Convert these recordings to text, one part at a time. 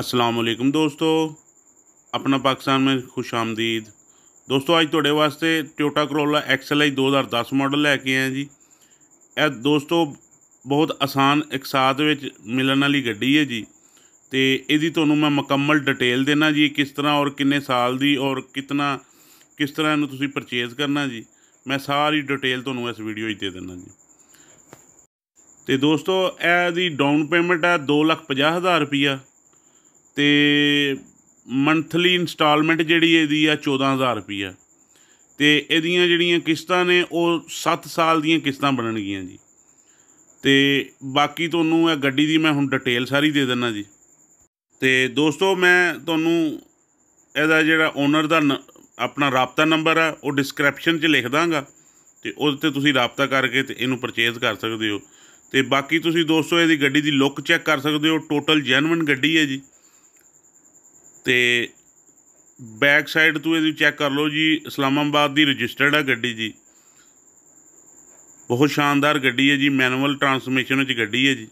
ਅਲੈਕਮ ਦੋਸਤੋ ਆਪਣਾ ਪਾਕਿਸਤਾਨ ਮੇਂ ਖੁਸ਼ ਆਮਦੀਦ ਦੋਸਤੋ ਅੱਜ ਤੁਹਾਡੇ ਵਾਸਤੇ ਟਿਓਟਾ ਕਰੋਲਾ XLI 2010 ਮਾਡਲ ਲੈ ਕੇ ਆਏ ਜੀ ਇਹ ਦੋਸਤੋ ਬਹੁਤ ਆਸਾਨ ਇਕਸਾਦ ਵਿੱਚ ਮਿਲਣ ਵਾਲੀ ਗੱਡੀ ਹੈ ਜੀ ਤੇ ਇਹਦੀ ਤੁਹਾਨੂੰ ਮੈਂ ਮੁਕੰਮਲ ਡਿਟੇਲ ਦੇਣਾ ਜੀ ਕਿਸ ਤਰ੍ਹਾਂ ਔਰ ਕਿੰਨੇ ਸਾਲ ਦੀ ਔਰ ਕਿਤਨਾ ਕਿਸ ਤਰ੍ਹਾਂ ਇਹਨੂੰ ਤੁਸੀਂ ਪਰਚੇਜ਼ ਕਰਨਾ ਜੀ ਮੈਂ ਸਾਰੀ ਡਿਟੇਲ ਤੁਹਾਨੂੰ ਇਸ ਵੀਡੀਓ 'ਚ ਦੇ ਦੇਣਾ ਜੀ ਤੇ ਦੋਸਤੋ ਇਹਦੀ ਡਾਊਨ ਪੇਮੈਂਟ ਹੈ 250000 ਰੁਪਇਆ ਤੇ ਮੰਥਲੀ ਇਨਸਟਾਲਮੈਂਟ ਜਿਹੜੀ ਇਹਦੀ ਆ 14000 ਰੁਪਇਆ ਤੇ ਇਹਦੀਆਂ ਜਿਹੜੀਆਂ ਕਿਸ਼ਤਾਂ ਨੇ ਉਹ 7 ਸਾਲ ਦੀਆਂ ਕਿਸ਼ਤਾਂ ਬਣਨਗੀਆਂ ਜੀ ਤੇ ਬਾਕੀ ਤੁਹਾਨੂੰ ਇਹ ਗੱਡੀ ਦੀ ਮੈਂ ਹੁਣ ਡਿਟੇਲ ਸਾਰੀ ਦੇ ਦਿੰਨਾ ਜੀ ਤੇ ਦੋਸਤੋ ਮੈਂ ਤੁਹਾਨੂੰ ਇਹਦਾ ਜਿਹੜਾ ਓਨਰ ਦਾ ਆਪਣਾ ਰਾਪਤਾ ਨੰਬਰ ਆ ਉਹ ਡਿਸਕ੍ਰਿਪਸ਼ਨ 'ਚ ਲਿਖ ਦਾਂਗਾ ਤੇ ਉਹਦੇ ਤੇ ਤੁਸੀਂ ਰਾਪਤਾ ਕਰਕੇ ਤੇ ਇਹਨੂੰ ਪਰਚੇਜ਼ ਕਰ ਸਕਦੇ ਹੋ ਤੇ ਬਾਕੀ ਤੁਸੀਂ ਦੋਸਤੋ ਇਹਦੀ ਗੱਡੀ ਦੀ ਲੁੱਕ ਚੈੱਕ ਕਰ ਸਕਦੇ ਹੋ ਟੋਟਲ ਜੈਨੂਇਨ ਗੱਡੀ ਹੈ ਜੀ ਤੇ ਬੈਕ ਸਾਈਡ ਤੋਂ ਇਹਦੀ ਚੈੱਕ ਕਰ ਲਓ ਜੀ ਇਸਲਾਮਾਬਾਦ ਦੀ ਰਜਿਸਟਰਡ ਆ ਗੱਡੀ ਜੀ ਬਹੁਤ ਸ਼ਾਨਦਾਰ ਗੱਡੀ ਹੈ ਜੀ ਮੈਨੂਅਲ ਟਰਾਂਸਮਿਸ਼ਨ ਵਿੱਚ ਗੱਡੀ ਹੈ ਜੀ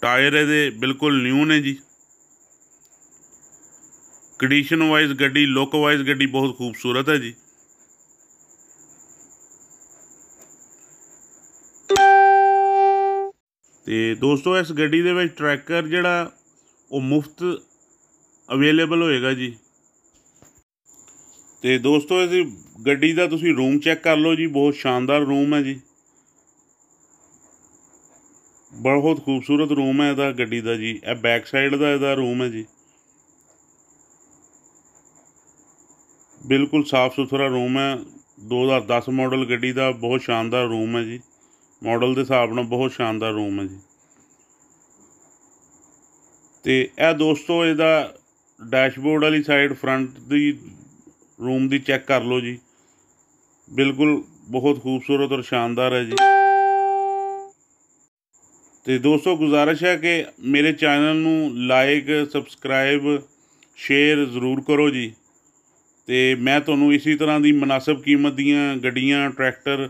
ਟਾਇਰ ਇਹਦੇ ਬਿਲਕੁਲ ਨਿਊ ਨੇ ਜੀ ਕੰਡੀਸ਼ਨ ਵਾਈਜ਼ ਗੱਡੀ ਲੁੱਕ ਵਾਈਜ਼ ਗੱਡੀ ਬਹੁਤ ਖੂਬਸੂਰਤ ਹੈ ਜੀ ਤੇ ਦੋਸਤੋ ਇਸ ਗੱਡੀ ਦੇ ਵਿੱਚ ਟਰੈਕਰ ਜਿਹੜਾ ਉਹ ਮੁਫਤ ਅਵੇਲੇਬਲ ਹੋਏਗਾ ਜੀ ਤੇ ਦੋਸਤੋ ਇਸ ਗੱਡੀ ਦਾ ਤੁਸੀਂ ਰੂਮ ਚੈੱਕ ਕਰ ਲਓ ਜੀ ਬਹੁਤ ਸ਼ਾਨਦਾਰ ਰੂਮ ਹੈ ਜੀ ਬਹੁਤ ਖੂਬਸੂਰਤ ਰੂਮ ਹੈ ਇਹਦਾ ਗੱਡੀ ਦਾ ਜੀ ਇਹ ਬੈਕ ਸਾਈਡ ਦਾ ਇਹਦਾ ਰੂਮ ਹੈ ਜੀ ਬਿਲਕੁਲ ਸਾਫ ਸੁਥਰਾ ਰੂਮ ਹੈ 2010 ਮਾਡਲ ਗੱਡੀ ਦਾ ਬਹੁਤ ਸ਼ਾਨਦਾਰ ਰੂਮ ਹੈ ਜੀ ਮਾਡਲ ਦੇ ਹਿਸਾਬ ਨਾਲ ਬਹੁਤ ਸ਼ਾਨਦਾਰ ਰੂਮ ਹੈ ਜੀ ਤੇ ਇਹ ਦੋਸਤੋ ਇਹਦਾ ਡੈਸ਼ਬੋਰਡ ਵਾਲੀ ਸਾਈਡ ਫਰੰਟ ਦੀ ਰੂਮ ਦੀ ਚੈੱਕ ਕਰ ਲਓ ਜੀ ਬਿਲਕੁਲ ਬਹੁਤ ਖੂਬਸੂਰਤ ਔਰ ਸ਼ਾਨਦਾਰ ਹੈ ਜੀ ਤੇ ਦੋਸਤੋ ਗੁਜ਼ਾਰਿਸ਼ ਹੈ ਕਿ ਮੇਰੇ ਚੈਨਲ ਨੂੰ ਲਾਈਕ ਸਬਸਕ੍ਰਾਈਬ ਸ਼ੇਅਰ ਜ਼ਰੂਰ ਕਰੋ ਜੀ ਤੇ ਮੈਂ ਤੁਹਾਨੂੰ ਇਸੇ ਤਰ੍ਹਾਂ ਦੀ ਮناسب ਕੀਮਤ ਦੀਆਂ ਗੱਡੀਆਂ ਟਰੈਕਟਰ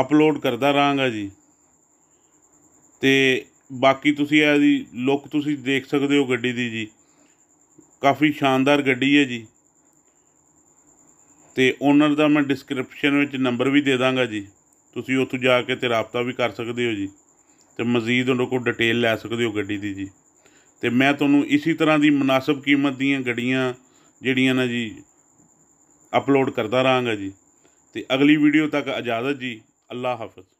ਅਪਲੋਡ ਕਰਦਾ ਰਹਾਂਗਾ ਜੀ ਤੇ ਬਾਕੀ ਤੁਸੀਂ ਇਹਦੀ ਲੁੱਕ ਤੁਸੀਂ ਦੇਖ ਸਕਦੇ ਹੋ ਗੱਡੀ ਦੀ ਜੀ ਕਾਫੀ ਸ਼ਾਨਦਾਰ ਗੱਡੀ ਹੈ ਜੀ ਤੇ ਓਨਰ ਦਾ ਮੈਂ ਡਿਸਕ੍ਰਿਪਸ਼ਨ ਵਿੱਚ ਨੰਬਰ ਵੀ ਦੇ ਦਾਂਗਾ ਜੀ ਤੁਸੀਂ ਉੱਥੋਂ ਜਾ ਕੇ ਤੇ ਰਾਬਤਾ ਵੀ ਕਰ ਸਕਦੇ ਹੋ ਜੀ ਤੇ ਮਜ਼ੀਦ ਉਹਨਾਂ ਕੋਲ ਡਿਟੇਲ ਲੈ ਸਕਦੇ ਹੋ ਗੱਡੀ ਦੀ ਜੀ ਤੇ ਮੈਂ ਤੁਹਾਨੂੰ ਇਸੇ ਤਰ੍ਹਾਂ ਦੀ ਮناسب ਕੀਮਤ ਦੀਆਂ ਗੱਡੀਆਂ ਜਿਹੜੀਆਂ ਨਾ ਜੀ ਅਪਲੋਡ ਕਰਦਾ ਰਹਾਂਗਾ ਜੀ ਤੇ ਅਗਲੀ ਵੀਡੀਓ ਤੱਕ ਇਜਾਜ਼ਤ ਜੀ ਅੱਲਾ ਹਾਫਿਜ਼